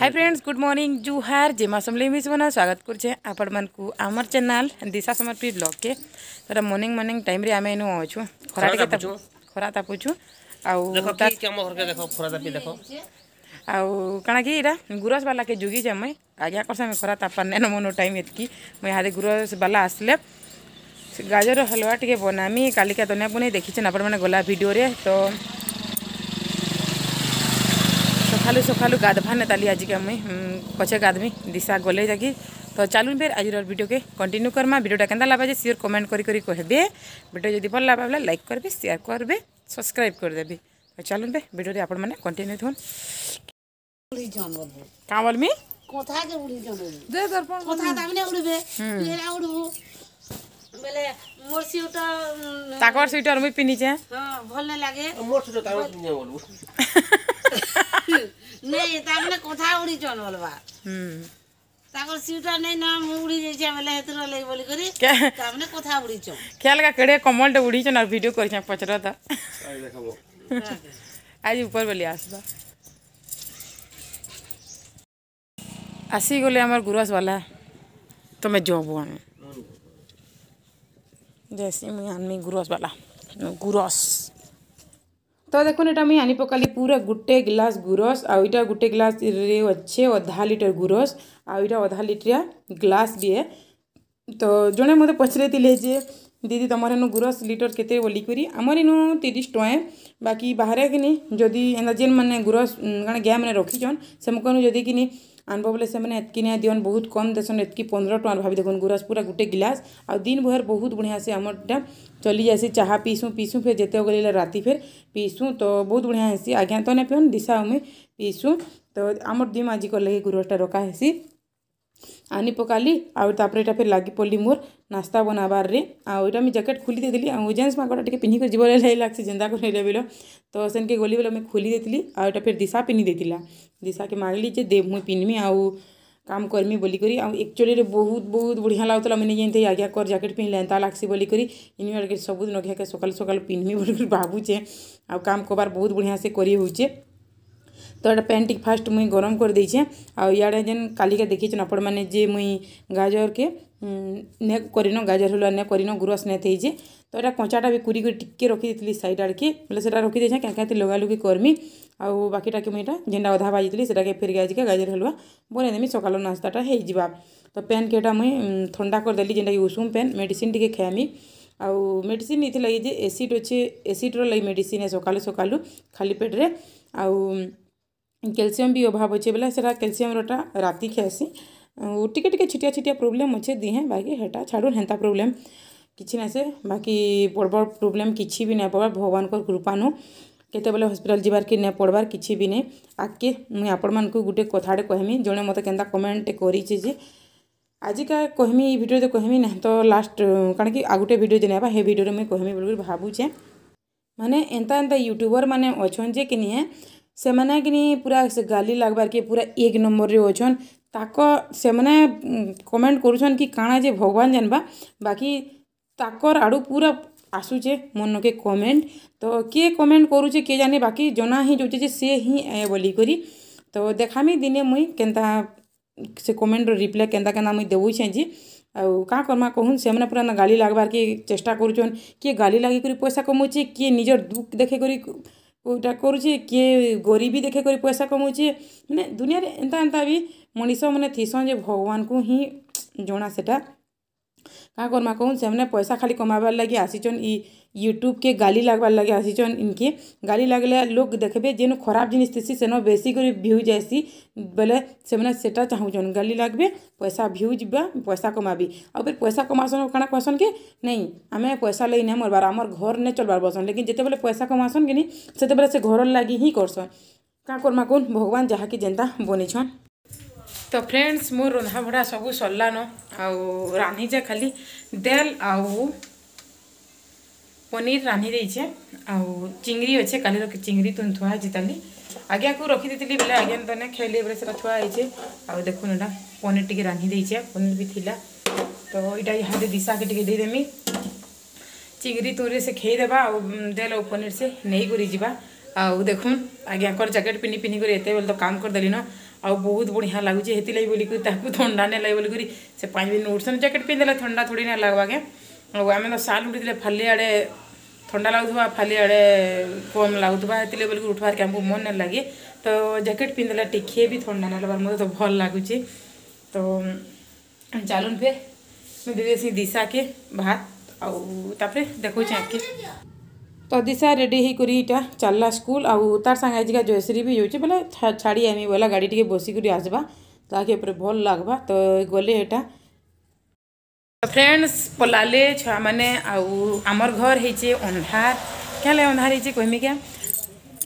હાય friends good morning જુહાર જેમાં સમલી મિશ્વના સ્વાગત કરુછે આપણମାନଙ୍କୁ આમર ચેનાલ દિશા સમર્પિત બ્લગ્કે તોરા મોર્નિંગ મોર્નિંગ ટાઈમରେ ଆମେ ଏନୁ ଅଛୁ ଖରା ଟିକେ ଖରା ତାପୁଛୁ ଆଉ ଦେଖ ଆଉ କାଣା କି ଏଇଟା ଗୁରସ୍ ବାଲାକେ ଯୁଗିଛେ ମୁଇଁ ଆଜ୍ଞା କରସେ ଆମେ ଖରା ତାପପାର ନେନ ମନୁ ଟାଇମ୍ ଏତ୍କି ମୁଇଁ ଇହାଦେ ଗୁରସ୍ ବାଲା ଆସିଲେ ଗାଜର ହଲୱା ଟିକେ ବନାମି କାଲିକା ଧନିଆ ପୁନେଇ ଦେଖିଛନ୍ ଆପଣମାନେ ଗଲା ଭିଡ଼ିଓରେ ତ ସକାଳୁ ସକାଳୁ ଗାଧବା ନେତାଲି ଆଜିକେ ମୁଇଁ ପଛେ ଗାଧମି ଦିଶା ଗଲେ ଯାଇକି ତ ଚାଲୁନ୍ ଫେର୍ ଆଜିର ଭିଡ଼ିଓକେ କଣ୍ଟିନ୍ୟୁ କର୍ମା ଭିଡ଼ିଓଟା କେନ୍ତା ଲାଗ୍ବା ଯେ ସେୟାର କମେଣ୍ଟ କରି କରି କହିବେ ଭିଡ଼ିଓ ଯଦି ଭଲ ଲାଗ୍ବା ବୋଲେ ଲାଇକ୍ କରିବେ ସେୟାର କରିବେ ସବସ୍କ୍ରାଇବ୍ କରିଦେବେ ତ ଚାଲୁନ୍ ଫେର୍ ଭିଡ଼ିଓରେ ଆପଣମାନେ କଣ୍ଟିନ୍ୟୁ ଥୁନ୍ କାଁ ବୋଲମି କଥାକେ ଉଡ଼ିବେ କଥା ତାମାନେ ଉଡ଼ିବେ ଉଡ଼ିବୁ ବେଲେ মোর সুইটার তাকর সুইটার মুই পিনিছে হ্যাঁ ভাল না লাগে মোর সুইটার তাকর পিনিছে বলবো নেই তারমানে কথা উড়িছন বলবা হুম ତାଙ୍କର ସିଉଟା ନେଇ ନା ମୁଁ ଉଡ଼ି ଯାଇଛି ବୋଲେ ହେଥିର ଲାଗି ବୋଲି କରି ତାମାନେ କଥା ଉଡ଼ିଛ ଖେଲଗା କେଡ଼େ କମଲଟେ ଉଡ଼ିଛନ୍ ଆର୍ ଭିଡ଼ିଓ କରିଛନ୍ ପଚର ତ ଆଜି ଉପର ବୋଲି ଆସବା ଆସିଗଲେ ଆମର ଗୁରସ ବାଲା ତମେ ଜବୁ ଆମେ ଦେଶୀ ମୁଇଁ ଆନମି ଗୁରସ ବାଲା ଗୁରସ ତ ଦେଖୁନ୍ ଏଇଟା ମୁଇଁ ଆନିପକାଲି ପୁରା ଗୁଟେ ଗ୍ଲାସ୍ ଗୁରସ୍ ଆଉ ଇଟା ଗୁଟେ ଗ୍ଲାସ୍ରେ ଅଛେ ଅଧା ଲିଟର୍ ଗୁରସ୍ ଆଉ ଇଟା ଅଧା ଲିଟ୍ରିଆ ଗ୍ଲାସ୍ ବିଏ ତ ଜଣେ ମୋତେ ପଚାରିଥିଲେ ଯେ ଦିଦି ତମର ଏନୁ ଗୁରସ୍ ଲିଟର୍ କେତେ ବୋଲିକରି ଆମର ଏନୁ ତିରିଶ ଟଙ୍କା ବାକି ବାହାରେ କିନି ଯଦି ଏନ୍ତା ଯେନ୍ ମାନେ ଗୁରସ୍ କାଣା ଗ୍ୟାମାନେ ରଖିଛନ୍ ସେମାନଙ୍କନୁ ଯଦି କିନି ଆନବ ବୋଲେ ସେମାନେ ଏତ୍କିନିଆ ଦିଅନ୍ ବହୁତ କମ୍ ଦେସନ୍ ଏତ୍କି ପନ୍ଦର ଟଙ୍କାର ଭାବି ଦେଖୁନ୍ ଗୁରସ୍ ପୁରା ଗୋଟେ ଗିଲାସ୍ ଆଉ ଦିନ ଭର ବହୁତ ବଢ଼ିଆ ସେ ଆମର୍ଟା ଚଲି ଯାଏସି ଚାହା ପିଇସୁଁ ପିଇସୁଁ ଫେର୍ ଯେତେ ଗଲେ ରାତି ଫେର୍ ପିଇସୁଁ ତ ବହୁତ ବଢ଼ିଆ ହେସି ଆଜ୍ଞା ତ ନେ ପିଅନ୍ ଦିଶା ଆମେ ପିଇସୁଁ ତ ଆମର ଦିମାଜିକର୍ ଲାଗି ଗୁରସ୍ଟା ରଖା ହେସି ଆନି ପକାଲି ଆଉ ତା'ପରେ ଏଇଟା ଫେର୍ ଲାଗି ପଡ଼ଲି ମୋର୍ ନାସ୍ତା ବନାବାର୍ରେ ଆଉ ଏଇଟା ମୁଇଁ ଜ୍ୟାକେଟ୍ ଖୁଲି ଦେଇଥିଲି ଆଉ ଜେନ୍ସ ମାଙ୍କଟା ଟିକେ ପିନ୍ଧିକରି ଯିବ ହେଲେ ଲାଗ୍ସି ଯେନ୍ତା କରି ହେଲେ ବେଲ ତ ସେନ୍କେ ଗଲି ବେଲେ ମୁଇଁ ଖୋଲି ଦେଇଥିଲି ଆଉ ଏଇଟା ଫେର୍ ଦିଶା ପିନ୍ଧି ଦେଇଥିଲା ଦିଶାକେ ମାଗ୍ଲି ଯେ ଦେ ମୁଇଁ ପିନ୍ଧ୍ମି ଆଉ କାମ କର୍ମି ବୋଲିକରି ଆଉ ଆକ୍ଚୁଆଲିରେ ବହୁତ ବହୁତ ବଢ଼ିଆ ଲାଗୁଥିଲା ମାନେ ଯେମିତି ଆଜ୍ଞା କର ଜ୍ୟାକେଟ୍ ପିନ୍ଧିଲେ ଏନ୍ତା ଲାଗ୍ସି ବୋଲିକରି ଇନି ଆଡ଼କେ ସବୁଦିନ ଘିଆକେ ସକାଳୁ ସକାଳୁ ପିନ୍ଧ୍ମି ବୋଲିକରି ଭାବୁଛେ ଆଉ କାମ କର୍ବାର୍ ବହୁତ ବଢ଼ିଆ ସେ କରି ହେଉଛେ तो ये पैन टी फास्ट मुई गरम कर देचे आड़े जेन कालिका देखे आपण मैंने मुई गाजर के ने करन गाजर हलुआ ने करन गुरस नेतचे तो ये कंचाटा भी कूरी टिके रखी थी सैड आड़ के बोले से रखी देचे क्या क्या लगालुगि करमी आउ बाकीटा के मुझे जेनटा अधा भाजी से फेर गाज के गाजर हलुआ बनईदेमी सकाल नास्ताटा हो तो पैन के मुई थंडा करदेली जेनटा कि उषुम पैन मेड टी खेमी आउ मेड ये लगे एसीड अच्छे एसीड्र लगी मेडिसीन है सकालू सकालू खाली पेट्रे रे आउ कैल्सीयम भी अभाव अच्छे बोले से कैल्सीयम रहा राति खेसी अं, टिके टिके छिटिया छिटिया प्रोब्लेम अच्छे दिहे बाकी हेटा छाड़ू हेन्ता प्रोब्लेम किसी ना से बाकी बड़ बड़ प्रोब्लेम कि भी नहीं पड़वा भगवान कृपानु केत हस्पिटाल जबार कि नहीं पड़वार कि भी नहीं आगे मुझे आपण मैं गोटे कथे कहमी जो मत के कमेंट कर आजिका कहमी भिडियो तो कहमी ना तो लास्ट कारण कि आगे भिडियो जी नहीं भिडियो मुझे कहमी बोल भावुचे मैंने एंता एंता यूट्यूबर मैंने अच्छे कि नहीं ସେମାନେ କିନି ପୁରା ସେ ଗାଲି ଲାଗ୍ବାର୍କେ ପୁରା ଏକ୍ ନମ୍ବର୍ରେ ଅଛନ୍ ତାକ ସେମାନେ କମେଣ୍ଟ କରୁଛନ୍ କି କାଣା ଯେ ଭଗବାନ ଜାନ୍ବା ବାକି ତାକର୍ ଆଡ଼ୁ ପୁରା ଆସୁଛେ ମନକେ କମେଣ୍ଟ ତ କିଏ କମେଣ୍ଟ କରୁଛେ କିଏ ଜାନେ ବାକି ଜଣା ହେଇଯାଉଛେ ଯେ ସେ ହିଁ ଏ ବୋଲିକରି ତ ଦେଖାମି ଦିନେ ମୁଇଁ କେନ୍ତା ସେ କମେଣ୍ଟର ରିପ୍ଲାଏ କେନ୍ତା କେନ୍ତା ମୁଇଁ ଦେଉଛେଁ ଯେ ଆଉ କାଁ କର୍ମା କହୁନ୍ ସେମାନେ ପୁରା ଗାଲି ଲାଗ୍ବାର୍କେ ଚେଷ୍ଟା କରୁଛନ୍ କିଏ ଗାଲି ଲାଗିକରି ପଇସା କମଉଛେ କିଏ ନିଜର ଦୁଃଖ ଦେଖେଇକରି କେଉଁଟା କରୁଛି କିଏ ଗରିବ ବି ଦେଖେ କରି ପଇସା କମାଉଛି ମାନେ ଦୁନିଆରେ ଏନ୍ତା ଏନ୍ତା ବି ମଣିଷମାନେ ଥିସନ୍ ଯେ ଭଗବାନଙ୍କୁ ହିଁ ଜଣା ସେଟା କାଁ କର୍ମା କହୁନ୍ ସେମାନେ ପଇସା ଖାଲି କମାବାର୍ ଲାଗି ଆସିଛନ୍ ଇ ୟୁଟ୍ୟୁବ୍କେ ଗାଲି ଲାଗ୍ବାର୍ ଲାଗି ଆସିଛନ୍ ଇନ୍କେ ଗାଲି ଲାଗ୍ଲେ ଲୋକ୍ ଦେଖ୍ବେ ଯେନୁ ଖରାପ୍ ଜିନିଷ୍ ଥିସି ସେନ ବେଶୀ କରି ଭ୍ୟୁ ଯାଏସି ବେଲେ ସେମାନେ ସେଟା ଚାହୁଁଛନ୍ ଗାଲି ଲାଗ୍ବେ ପଇସା ଭ୍ୟୁ ଯିବା ପଇସା କମାବି ଆଉ ଫେର୍ ପଇସା କମାସନ୍ କାଣା କହେସନ୍ କି ନାଇଁ ଆମେ ପଇସା ଲାଗି ନାଇଁ ମର୍ବାର୍ ଆମର୍ ଘର୍ ନାଇଁ ଚଲ୍ବାର୍ ବସନ୍ ଲେକିନ୍ ଯେତେବେଲେ ପଇସା କମାସନ୍ କି ନି ସେତେବେଲେ ସେ ଘରର୍ ଲାଗି ହିଁ କର୍ସନ୍ କାଁ କର୍ମା କହୁନ୍ ଭଗବାନ୍ ଯାହାକେ ଯେନ୍ତା ବନେଇଛନ୍ तो फ्रेंड्स मु रंधा भड़ा सब सरलान आनीचे खाली देल आउ पनीर रानी देचे आ चिंगरी अच्छे का चिंगरी तुन थुआ है आज्ञा को रखी दे बोले आज्ञा तेने खेली बोले थुआ है देखुन एटा पनीर टी रानी देचे पनीर भी थी तो यहाँ यहाँ दिशा के टे देदेमी चिंगरी तुन से खेईदे आल और पनीर से नहीं कर देख आज्ञा जैकेट पिन्नी पिन्नी करते बेल तो काम करदेली ना आ बहुत बढ़िया लगुचे हेती लगी बोलिक थंडा नहीं लगे बोलिक से पाँच दिन उठसन जैकेट पिंधे थंडा थोड़ी ना लगवा क्या आम तो साल उठी फाली आड़े थंडा लगुवा फाली आड़े कम लगुवा हेती लगे बोलिक उठवार के मन नहीं लगे तो जैकेट पिंधे टिके भी थंडा ना लगभग मत तो भल लगुचे तो चलन फिर दे दिशा के भात आउ देखे तो दिशा रेडी इटा चलला स्कूल आउ तार सांगे आज जयश्री भी जाऊँचे बोले छाड़ी आमी बोले गाड़ी टी बस आसवा ताकि भल लग्वा तो गले हेटा फ्रेंड्स पलाले छुआ मैंने आमर घर है अंधार क्या अंधार होती कहमी क्या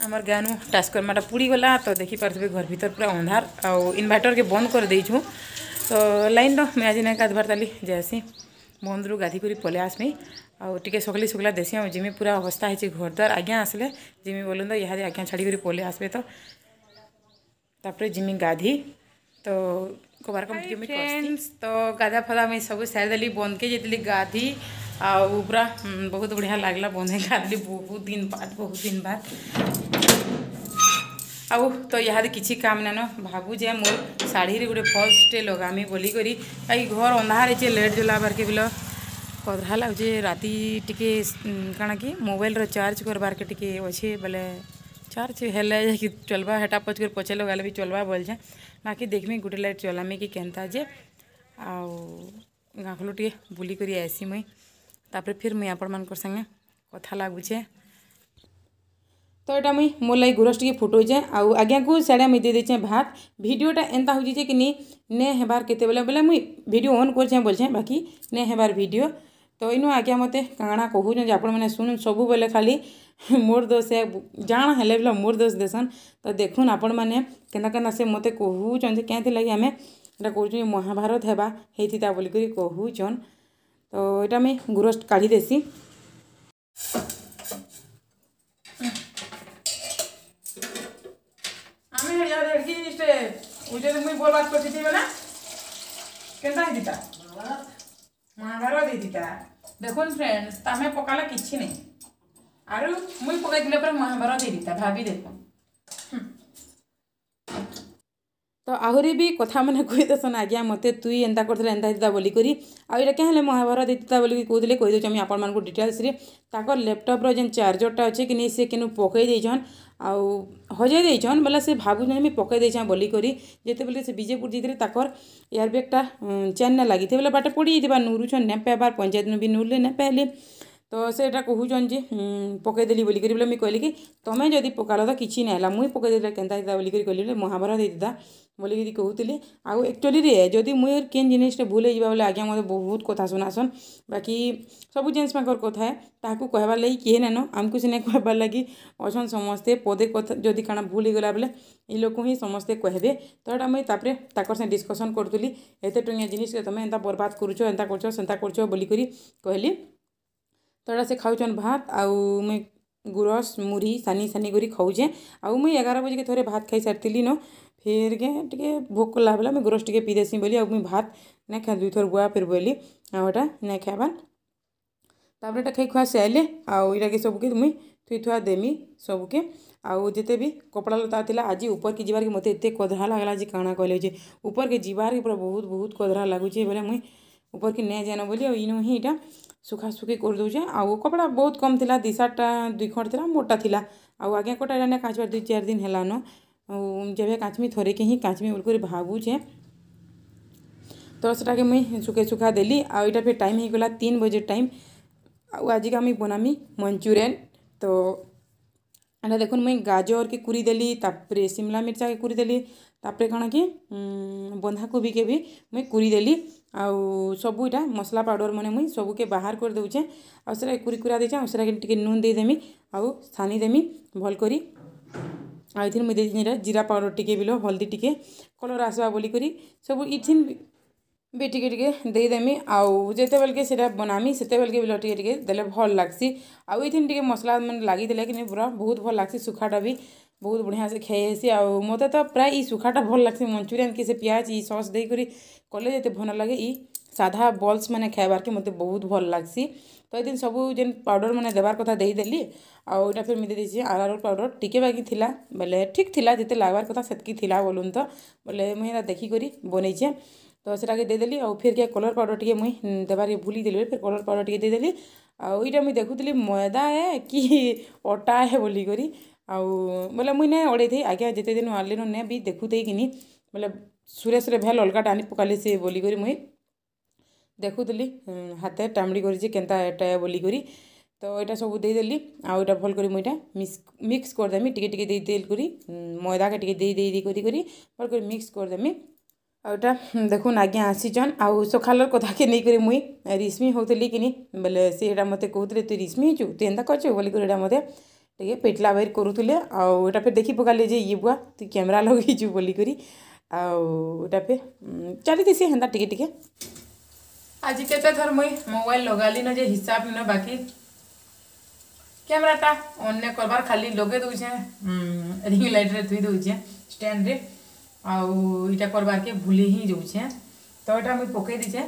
आम गाँव ट्रांसफर्माटा पुड़ी गला तो देखी पार्थे घर भितर पूरा अंधार आउ इनभर के बंद कर देचु तो लाइन रही आज गाधवार जैसी बंद रू गाधी पलै आसमी आगे सकाल सकला देसी आम जिमी पूरा अवस्था है घरद्वार आज्ञा आसले जिमी बोलूँ तो यहाँ आज्ञा छाड़ी पल आसबे तो तापर जिमी गाधी तो कबार तो गाधा फादा मुझे सब सारीदेली बंद के जीत गाधी आरा बहुत बढ़िया लगला बंद गाधली बहुत दिन बाद बहुत दिन बाद आउ तो यहाँ किसी काम नैन भावुजे मोर शाढ़ी गोटे फल्स डे लगामी बोलिकर घर अंधार है लेट जलाबार के बिल्कुल कदरा लगे राति टे का कि मोबाइल रार्ज करबार के टी अच्छे बोले चार्ज है चलवा हेटा पच पचे लगे भी चलवा बोल जाए बाकी देखमी गोटे लाइट चलामी कि केनता जे आउ गाँखलो टे बुली कर आसी मुई तापर फिर मुई आपण मान संगे कथा लगुचे तो यहाँ मुई मोर लगे गुरस टे फुटे आउ आज्ञा को सियाड़े मुझे देचे भात भिडटा एंता होती है कि नहीं नैबार के बोले मुई भिड अन करें बाकी बाकी हेबार भिडियो ତ ଇନୁ ଆଜ୍ଞା ମୋତେ କାଣା କହୁଛନ୍ ଯେ ଆପଣମାନେ ଶୁଣୁନ୍ ସବୁବେଲେ ଖାଲି ମୋର୍ ଦୋଷ ଏ ଜାଣା ହେଲେ ବେଲେ ମୋର୍ ଦୋଷ ଦେସନ୍ ତ ଦେଖୁନ୍ ଆପଣମାନେ କେନ୍ତା କେନ୍ତା ସେ ମୋତେ କହୁଛନ୍ ଯେ କେଁଥିର୍ଲାଗି ଆମେ ଇଟା କହୁଛୁ ମହାଭାରତ ହେବା ହେଇଥିତା ବୋଲିକରି କହୁଛନ୍ ତ ଇଟା ମୁଇଁ ଗୁରସ୍ କାଢ଼ିଦେସି ଆମେ ଜିନିଷଟେ ମୁଇଁ ବୋଲବାସ କରିଥିତି ବେଲେ କେନ୍ତା ହେଇଥିତା ମହାଭାର ଦେଇଥିଲା ଦେଖୁନ୍ ଫ୍ରେଣ୍ଡସ୍ ତମେ ପକାଲା କିଛି ନାହିଁ ଆରୁ ମୁଇଁ ପକାଇଦେଲା ପରେ ମହାଭାର ଦେଇଥିଲା ଭାବି ଦେଖୁନ୍ ତ ଆହୁରି ବି କଥାମାନେ କହିଦେସନ୍ ଆଜ୍ଞା ମୋତେ ତୁଇ ଏନ୍ତା କରିଥିଲା ଏନ୍ତା ହେଇଥିଲା ବୋଲିକରି ଆଉ ଏଇଟା କାଁ ହେଲେ ମହାଭାରତ ହେଇଥିଲା ବୋଲିକି କହୁଥିଲେ କହିଦେଉଛି ଆମେ ଆପଣମାନଙ୍କୁ ଡିଟେଲ୍ସରେ ତାଙ୍କର ଲ୍ୟାପଟପ୍ର ଯେନ୍ ଚାର୍ଜରଟା ଅଛି କି ନେଇ ସେ କେନୁ ପକାଇ ଦେଇଛନ୍ ଆଉ ହଜାଇ ଦେଇଛନ୍ ବୋଲେ ସେ ଭାବୁଛନ୍ ମୁଇଁ ପକାଇ ଦେଇଛନ୍ ବୋଲିକରି ଯେତେବେଳେ ସେ ବିଜେପୁର ଯାଇଥିଲେ ତାଙ୍କର ଏୟାରବ୍ୟାଗ୍ଟା ଚେନ୍ରେ ଲାଗିଥିବ ବୋଲେ ବାଟ ପଡ଼ିଯାଇଥିବା ନୁରୁଛନ୍ ନେପାଇବାର ପଞ୍ଚାୟତନୁ ବି ନୁରିଲେ ନେପାଇଲେ ତ ସେଟା କହୁଛନ୍ ଯେ ପକେଇଦେଲି ବୋଲିକରି ବୋଲେ ମୁଇଁ କହିଲି କି ତମେ ଯଦି ପକାଲ ତ କିଛି ନାଇଁ ହେଲା ମୁଇଁ ପକେଇଦେଲେ କେନ୍ତା ହେଇତା ବୋଲିକରି କହିଲି ବୋଲେ ମହାଭାରତ ହେଇଥିଲା ବୋଲିକିରି କହୁଥିଲେ ଆଉ ଆକ୍ଚୁଆଲିରେ ଯଦି ମୁଇଁ କେନ୍ ଜିନିଷଟେ ଭୁଲ ହେଇଯିବା ବୋଲେ ଆଜ୍ଞା ମୋତେ ବହୁତ କଥା ଶୁଣାସନ୍ ବାକି ସବୁ ଜେନ୍ସ ମାନଙ୍କର କଥା ତାହାକୁ କହିବାର ଲାଗି କିଏ ନାଇଁନ ଆମକୁ ସିନା କହିବାର ଲାଗି ଅଛନ୍ ସମସ୍ତେ ପଦେ କଥା ଯଦି କାଣା ଭୁଲ ହେଇଗଲା ବୋଲେ ଏ ଲୋକ ହିଁ ସମସ୍ତେ କହିବେ ତ ଏଇଟା ମୁଇଁ ତାପରେ ତାଙ୍କର ସାଙ୍ଗେ ଡିସ୍କସନ୍ କରୁଥିଲି ଏତେ ଟଙ୍କିଆ ଜିନିଷକେ ତମେ ଏନ୍ତା ବର୍ବାଦ କରୁଛ ଏନ୍ତା କରୁଛ ସେନ୍ତା କରୁଛ ବୋଲିକରି କହିଲି तो यहाँ से खाऊन भात आउ मुई गुरस मुरी सानी सानी करी खाऊे आउ मुई एगार बजे के थोड़े भात खाई सारी न फिर के टे भोक ला बोला मुझे गुरस टे पीदेसी बोली आउ मुई भात नहीं खाए दुई थर गुआ फिर बोली आउटा ना खाबार तापर एटा खाई खुआ सारे आउ ये सबके मुई थी थुआ देमी सबके आउ जिते भी कपड़ा लता था आज ऊपर की जबार के मत एत कधरा लगला जी काणा कह ऊपर के जबार के पूरा बहुत बहुत कधरा लगुचे बोले मुई ऊपर के नहीं जान बोली इन हिंटा सुखा सुखासुखी कर दूचे आउ कपड़ा बहुत कम थी दि सार्टा दुई खंड था मोटा थी आउ आज्ञा कटा जाने काचबार दुई चार दिन हैलान जब काचमी थोड़े के ही काचमी बोलकर भावुचे तो सेटा के मुई सुखे सुखा देली आईटा फिर टाइम होगा तीन बजे टाइम आज का मुझ बनामी मंचूरीयन तो ଏଇଟା ଦେଖୁନ୍ ମୁଇଁ ଗାଜର୍କେ କୁରିଦେଲି ତା'ପରେ ଶିମ୍ଲା ମିର୍ଚାକେ କୁରିଦେଲି ତା'ପରେ କାଣା କି ବନ୍ଧାକୋବିକେ ବି ମୁଇଁ କୁରିଦେଲି ଆଉ ସବୁ ଇଟା ମସଲା ପାଉଡ଼ର୍ ମାନେ ମୁଇଁ ସବୁକେ ବାହାର କରିଦେଉଛେ ଆଉ ସେଟା କୁରି କୁରା ଦେଇଛେ ଆଉ ସେଟାକେ ଟିକେ ନୁନ୍ ଦେଇଦେମି ଆଉ ଛାନି ଦେମି ଭଲ୍ କରି ଆଉ ଏଥିରେ ମୁଇଁ ଦେଇଛିନ୍ ଇଟା ଜିରା ପାଉଡ଼ର୍ ଟିକେ ବିଲ ହଲ୍ଦି ଟିକେ କଲର୍ ଆସ୍ବା ବୋଲିକରି ସବୁ ଇଥିନ୍ ବି ଟିକେ ଟିକେ ଦେଇଦେମି ଆଉ ଯେତେବେଲକେ ସେଟା ବନାମି ସେତେବେଲକେ ବେଲେ ଟିକେ ଟିକେ ଦେଲେ ଭଲ୍ ଲାଗ୍ସି ଆଉ ଏଇଥିନ୍ ଟିକେ ମସଲା ମାନେ ଲାଗିଦେଲେ କିନି ପୁରା ବହୁତ ଭଲ୍ ଲାଗ୍ସି ଶୁଖାଟା ବି ବହୁତ ବଢ଼ିଆଁସେ ଖାଇ ହେସି ଆଉ ମୋତେ ତ ପ୍ରାୟ ଇ ଶୁଖାଟା ଭଲ୍ ଲାଗ୍ସି ମଞ୍ଚୁରିଆନ୍ କି ସେ ପିଆଜ ଇ ସସ୍ ଦେଇକରି କଲେ ଯେତେ ଭଲ ଲାଗେ ଇ ସାଧା ବଲ୍ସ ମାନେ ଖାଇବାର୍କେ ମୋତେ ବହୁତ ଭଲ୍ ଲାଗ୍ସି ତ ଏଦିନ ସବୁ ଯେନ୍ ପାଉଡ଼ର୍ ମାନେ ଦେବାର୍ କଥା ଦେଇଦେଲି ଆଉ ଏଇଟା ଫେର୍ ମୁଇଁ ଦେଇଦେଇଛି ଆରାରୁଟ୍ ପାଉଡ଼ର୍ ଟିକେ ବାକି ଥିଲା ବେଲେ ଠିକ୍ ଥିଲା ଯେତେ ଲାଗ୍ବାର୍ କଥା ସେତ୍କି ଥିଲା ବୋଲୁନ୍ ତ ବେଲେ ମୁଇଁ ଏଇଟା ଦେଖିକରି ବନେଇଛେଁ ତ ସେଟାକେ ଦେଇଦେଲି ଆଉ ଫେର୍ କେ କଲର୍ ପାଉଡ଼ର୍ ଟିକେ ମୁଇଁ ଦେବାର୍କେ ଭୁଲି ଦେଲି ଫେର୍ କଲର୍ ପାଉଡ଼ର୍ ଟିକେ ଦେଇଦେଲି ଆଉ ଇଟା ମୁଇଁ ଦେଖୁଥିଲି ମଇଦା ଏ କି ଅଟା ଏ ବୋଲିକରି ଆଉ ବୋଲେ ମୁଇଁ ନାଇଁ ଅଡ଼େଇଥାଇ ଆଜ୍ଞା ଯେତେ ଦିନ ଆଣିଲିନ ନେ ବି ଦେଖୁଥାଇ କିନି ବୋଲେ ସୁରେ ସୁରେ ଭେଲ୍ ଅଲଗାଟା ଆନି ପକାଲି ସେ ବୋଲିକରି ମୁଇଁ ଦେଖୁଥିଲି ହାତେ ଟାମଡ଼ି କରିଛି କେନ୍ତା ଏଟା ବୋଲିକରି ତ ଏଇଟା ସବୁ ଦେଇଦେଲି ଆଉ ଏଇଟା ଭଲ କରି ମୁଁ ଏଇଟା ମିକ୍ସ କରିଦେମି ଟିକେ ଟିକେ ଦେଇ ଦେଇ କରି ମଇଦାକେ ଟିକେ ଦେଇ ଦେଇ ଦେଇ କରି କରି ଭଲ କରି ମିକ୍ସ କରିଦେମି आउटा देख आज्ञा आसीचन आउ सखाल कथा के नहीं करी मुई रिश्मी होती कि नहीं बोले सीटा मत कहते तु रिश्मी हो तु एंता कर बोल मत पेटला बाहर करुले आउटा फिर देखी पकाले जे ये बुआ तु कैमेरा लगेचु बोलिकी आउटा फिर चली थी सीता टिके टिके आज के थर मुई मोबाइल लगाली नजे हिसाब न बाकी कैमेराटा अन्न करबार खाली लगे दूचे रिंग लाइट रे धुई दूचे स्टैंड रे आईटा करवार के भूली ही जाऊे तो यहाँ मुझे पकई दीचे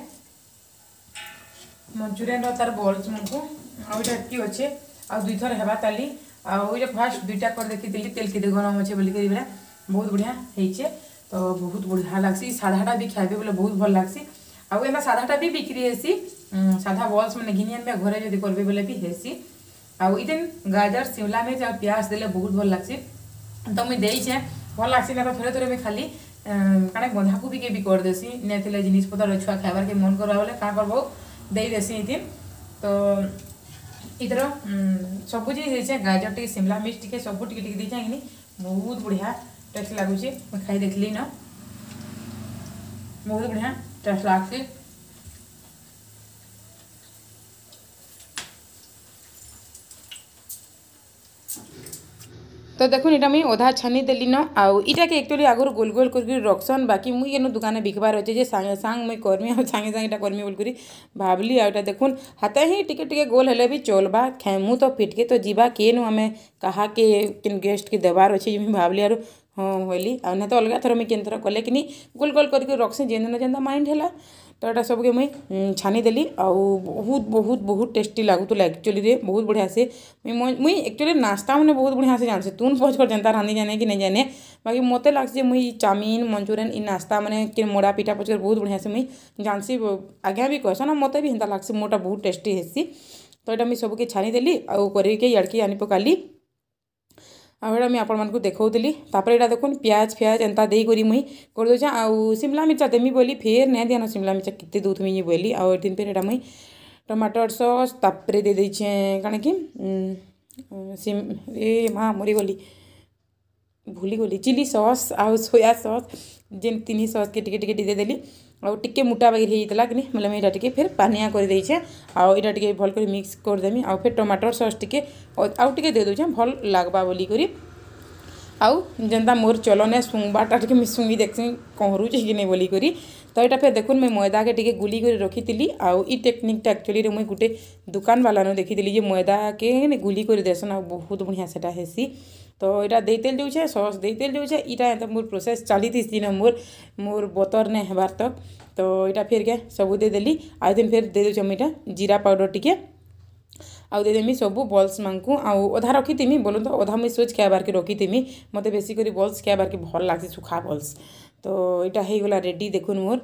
मंचुरियन तार बल्स मुझे आईटा कि अच्छे आई थर है ताली आईटा फास्ट दुईटा कर देखी तेलके गरम अच्छे बोलिकी बेला बहुत बढ़िया होचे तो बहुत बढ़िया लग्सी साधाटा भी खाए बोले बहुत भल लग्सी आउ एना साधाटा भी बिक्री हेसी साधा बल्स मैंने घिनी आनबे घरे जदि करबे बोले भी हेसी आउ इदेन गाजर शिमला मिर्च आ प्याज देले बहुत भल लग्सी तो मुझे देईचे भल लगसी ना तो थोड़े थोड़े भी खाली कहीं बंधाकोबी के भी करदेसी नहीं जिनिस पतर छुआ खाबार के मन करवा बोले क्या करब देदेसी इतिन तो इधर सब जिन देचे गाजर टी शिमला मिर्च टी सब टे बहुत बढ़िया टेस्ट लगुच खाई देख ली न बहुत बढ़िया टेस्ट लगसी तो देखो ये मुझे अधा छानी देली न आईटा के एक्चुअली आगे गोल गोल कर रखसन बाकी मुझे ये दुकान बिकबार अच्छे सांगे सांग मुई करमी सांगे सांगे ये करमी बोलकर भावली आईटा देखुन हाते ही टिके टिके गोल हेले भी चलवा खेमु तो फिटके तो जीवा के नु आम कहा के गेस्ट के देवार अच्छे भावली आर हाँ बोली आ तो अलग थर मुझे कले कि गोल गोल करके रखसी जेन जेन माइंड है ତ ଏଇଟା ସବୁକେ ମୁଇଁ ଛାନିଦେଲି ଆଉ ବହୁତ ବହୁତ ବହୁତ ଟେଷ୍ଟି ଲାଗୁଥିଲା ଆକ୍ଚୁଆଲିରେ ବହୁତ ବଢ଼ିଆସେ ମୁଇଁ ମୁଇଁ ଆକ୍ଚୁଆଲି ନାସ୍ତା ମାନେ ବହୁତ ବଢ଼ିଆସେ ଜାଣିଛେ ତୁନ୍ ପହଞ୍ଚ କରି ଯେନ୍ତା ରାନ୍ଧି ଜାନେ କି ନାଇଁ ଜାନେ ବାକି ମୋତେ ଲାଗ୍ସି ଯେ ମୁଇଁ ଚାମିନ୍ ମଞ୍ଚୁରିଆନ୍ ଇ ନାସ୍ତା ମାନେ କି ମଡ଼ା ପିଠା ପଛରେ ବହୁତ ବଢ଼ିଆସେ ମୁଇଁ ଜାଣିସି ଆଜ୍ଞା ବି କହେସନ୍ ଆଉ ମୋତେ ବି ହେନ୍ତା ଲାଗ୍ସି ମୋଟା ବହୁତ ଟେଷ୍ଟି ହେସି ତ ଏଇଟା ମୁଇଁ ସବୁକେ ଛାନିଦେଲି ଆଉ କରିକି ଇଆଡ଼କେ ଆଣି ପକାଲି ଆଉ ଏଇଟା ମୁଇଁ ଆପଣମାନଙ୍କୁ ଦେଖଉଥିଲି ତାପରେ ଏଇଟା ଦେଖୁନ୍ ପିଆଜ ଫିଆଜ ଏନ୍ତା ଦେଇକରି ମୁଇଁ କରିଦେଉଛେଁ ଆଉ ସିମ୍ଲା ମିର୍ଚା ଦେମି ବୋଲି ଫେର୍ ନାଇଁ ଦିଆନ ସିମ୍ଲା ମିର୍ଚା କେତେ ଦଉଥିମି ବୋଲି ଆଉ ଏଠିନ୍ ଫେର୍ ଏଇଟା ମୁଇଁ ଟମାଟର ସସ୍ ତାପରେ ଦେଇଦେଇଛେଁ କାଣା କି ସିମ୍ ଏ ମା ମରିଗଲି ଭୁଲିଗଲି ଚିଲି ସସ୍ ଆଉ ସୋୟା ସସ୍ ଯେନ୍ ତିନି ସସ୍କେ ଟିକେ ଟିକେ ଟିକେ ଦେଇଦେଲି आउ टे मोटा बागर होता कि नहीं मैं ये फिर पानिया कर देचे आईटा टे भल कर मिक्स करदेमी आउ फिर टमाटर सस टे आए दे दूचे भल लग्वा बोल कर आउ जेनता मोर चलने शुंगवाटा टे शुंगी देखी कहरुचे कि नहीं बोलकर तो यहाँ फिर देखु मैं मैदा के टे गुल रखी थी आउ य टेक्निकटा एक्चुअली मुझे गोटे दुकान बालान देखी थी जो मैदा के गुल देसन आ बहुत बढ़िया सेटा हैसी તો એટા દઈતેલ જેવું છે સોસ દઈતેલ જેવું છે એટા એતો મોર પ્રોસેસ ચાલીતીસ દિન મોર મોર બતરને ହେବାର ତ ତ ଏଇଟା ଫେର୍କେ ସବୁ ଦେଇଦେଲି ଆଉ ଦିନ ଫେର୍ ଦେଇଦେଉଛି ମୁଁ ଏଇଟା ଜିରା ପାଉଡ଼ର ଟିକେ ଆଉ ଦେଇଦେମି ସବୁ ବଲ୍ସମାନଙ୍କୁ ଆଉ ଅଧା ରଖିଥିମି ବୋଲୁନ୍ ତ ଅଧା ମୁଇଁ ସୁଜ୍ ଖାଇବାର୍କେ ରଖିଥିମି ମୋତେ ବେଶୀ କରି ବଲ୍ସ ଖାଇବାର୍କେ ଭଲ୍ ଲାଗ୍ସି ସୁଖା ବଲ୍ସ ତ ଏଇଟା ହେଇଗଲା ରେଡ଼ି ଦେଖୁନ୍ ମୋର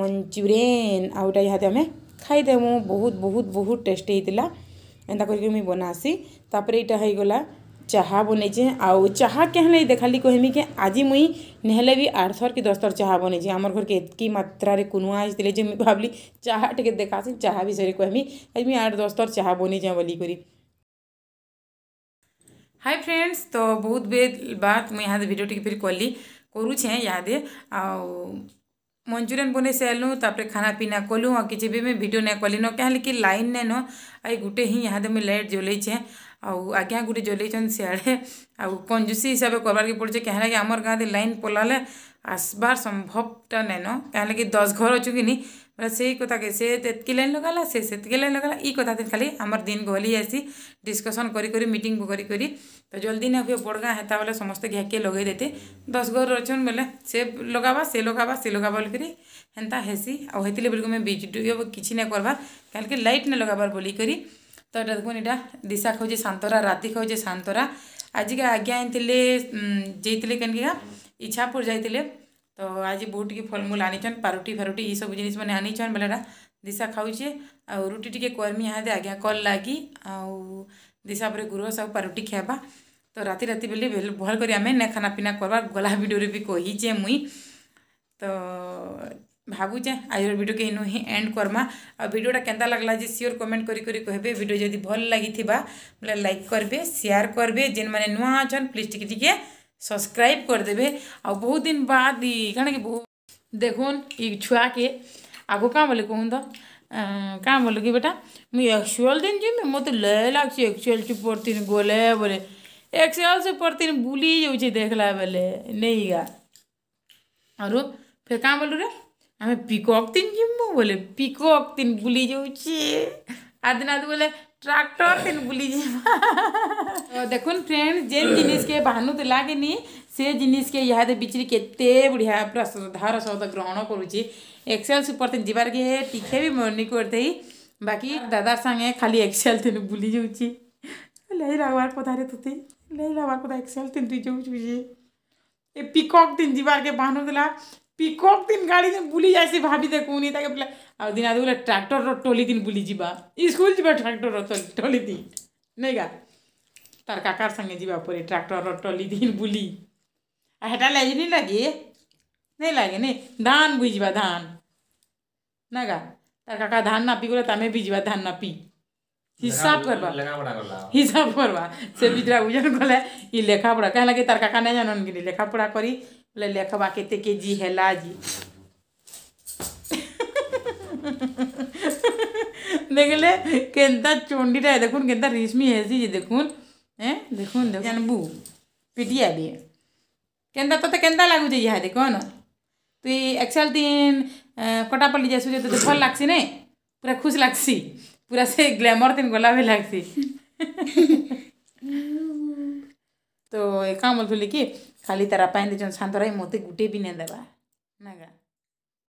ମଞ୍ଚୁରିଆନ୍ ଆଉ ଏଇଟା ଇହାଦେ ଆମେ ଖାଇଦେମୁ ବହୁତ ବହୁତ ବହୁତ ଟେଷ୍ଟି ହେଇଥିଲା ଏନ୍ତା କରିକି ମୁଇଁ ବନାସି ତାପରେ ଏଇଟା ହେଇଗଲା ଚାହା ବନେଇଛେଁ ଆଉ ଚାହା କେଁ ହେଲେ ଦେଖାଲି କହିମି କି ଆଜି ମୁଇଁ ନେହେଲେ ବି ଆଠଥର କି ଦଶଥର ଚାହା ବନେଇଛେଁ ଆମର ଘରକେ ଏତ୍କି ମାତ୍ରାରେ କୁନୁଆ ଆସିଥିଲେ ଯେ ମୁଇଁ ଭାବଲି ଚାହା ଟିକେ ଦେଖାସି ଚାହା ବିଷୟରେ କହିମି ଆଜି ମୁଇଁ ଆଠ ଦଶଥର ଚାହା ବନେଇଛେଁ ବୋଲିକରି ହାଇ ଫ୍ରେଣ୍ଡସ୍ ତ ବହୁତ ବାଦ୍ ମୁଇଁ ଇହାଦେ ଭିଡ଼ିଓ ଟିକେ ଫିର୍ କଲି କରୁଛେଁ ଇହାଦେ ଆଉ ମଞ୍ଚୁରିଆନ୍ ବନେଇ ସାରିଲୁ ତାପରେ ଖାନା ପିନା କଲୁ ଆଉ କିଛି ବି ମୁଇଁ ଭିଡ଼ିଓ ନାଇଁ କଲିନ କାହିଁକି ଲାଇନ୍ ନାଇଁନ ଆଇ ଗୁଟେ ହିଁ ଇହାଦେ ମୁଇଁ ଲାଇଟ୍ ଜଲେଇଛେଁ आज्ञा गुटे जलईन सियाड़े आ हिसाब से करवाके पड़े क्या आम गाँव दे लाइन पोला आसबार संभवटा नैन कहीं लगे दस घर अच्छे कि नहीं से कथा के सीएक लाइन लगला से से लाइन लगला ये कथा खाली आम दिन गहली आसी डिस्कसन करीटिंग कर तो जल्दी ना हुए बड़ गाँ हेता बोले समस्त घे के लगे देते दस घर अच्छे बोले से लगावा से लगावा से लगा बोल करी हेन्ता आती बिल्कुल मैं बिजली किसी ना करवा कहीं लाइट ना लगवा कर तो देखें यहाँ दिशा खोजे सांतरा राति खोजे सांतरा आज का आज्ञा आनी जाइले क्या इच्छापुर जाइए तो आज बहुत टी फलमूल आनीचन पारोटी फारुटी ये सब जिन मैंने आनीचन बोले दिशा खाऊे आउ रुटी टी कर्मी यहाँ आज्ञा कल लगे आउ दिशा पर गुरस आ पारोटी खेबा तो राति राति बोली भल कर खाना पिना करवा गला भिडे भी कही चे मुई तो भावुचे आज भिड के इनु एंड करमा और भिडटा के लग्ला जी सियोर कमेंट करीडियो जब भल लगी बोले लाइक करेंगे सेयार करेंगे जेन मैंने नुआ अच्छे प्लीज टी टे सब्सक्राइब करदे आउ बहुत दिन बाद कण कि बहुत देख छुआ के आगे क्या बोले कहूँ तो क्या बोल कि बेटा मुझ एक्चुअल दिन जी मत लय लगे एक्चुअल से पढ़ती गोले बोले एक्चुअल से पढ़ती बुली जाऊ देखला बेले नहीं गा और फिर क्या बोलू रे ଆମେ ପିକକ୍ ତିନ୍ ଯିମୁ ବୋଲେ ପିକକ୍ ତିନ୍ ବୁଲି ଯାଉଛେ ଆର୍ ଦିନ ବୋଲେ ଟ୍ରାକ୍ଟର ତିନ୍ ବୁଲି ଯିମା ଦେଖୁନ୍ ଫ୍ରେଣ୍ଡ ଯେନ୍ ଜିନିଷ୍କେ ଭାନୁଥିଲା କି ନି ସେ ଜିନିଷ୍କେ ଇହାଦେ ବିଚରେ କେତେ ବଢ଼ିଆ ପୁରା ଶ୍ରଦ୍ଧାର ସହିତ ଗ୍ରହଣ କରୁଛି ଏକ୍ସେଲ୍ ସୁପର୍ ତିନ୍ ଯିବାର୍କେ ଟିକେ ବି ମନି କରିଦେଇ ବାକି ଦାଦା ସାଙ୍ଗେ ଖାଲି ଏକ୍ସେଲ୍ ତିନ୍ ବୁଲି ଯାଉଛି ଲେଇ ଲାଗ୍ବାର୍ କଥାରେ ତୋତେ ଲେଇ ଲାଗ୍ବାର୍ କଥା ଏକ୍ସେଲ୍ ତିନ୍ ତୁଇ ଯାଉଛୁ ଯେ ଏ ପିକକ୍ ତିନ୍ ଯିବାର୍କେ ଭାନୁଥିଲା पिकअप दिन गाड़ी दिन बुले जाए भाभी देखनी बोले आ दिन आदि बोले ट्रैक्टर रो टोली दिन बुले जा स्कूल जीबा ट्रैक्टर रो टोली दिन नहीं का तार काकार संगे जीबा पर ट्रैक्टर दिन बुली आ हेटा नहीं लगे नहीं लगे नहीं धान बुई जीबा धान ना का तार काका धान ना पी गोला तमे भी जीबा धान ना हिसाब करवा हिसाब करवा से बिजरा बुझन गोला ई लेखा पड़ा कह लगे तार काका नहीं जानन के लेखा पड़ा करी ले लेखबा के ते के जी हेला जी देखले केंदा चोंडी रे देखुन केंदा रेशमी है जी देखुन ए देखुन देखुन जानबू पिटिया दे केंदा तो ते तो केंदा लागु जे यहा देखो न तू एक्सेल दिन कटा पली जासु जे ते तो तो फल लागसी ने पूरा खुश लागसी पूरा से ग्लैमर दिन गोला भी लागसी तो एक काम बोलथुली की ଖାଲି ତାରା ପାଇଁ ଦେଇଛନ୍ ସାନ୍ତରା ମୋତେ ଗୁଟେ ବି ନାଇଁ ଦେବା ନାଇଁ କାଏଁ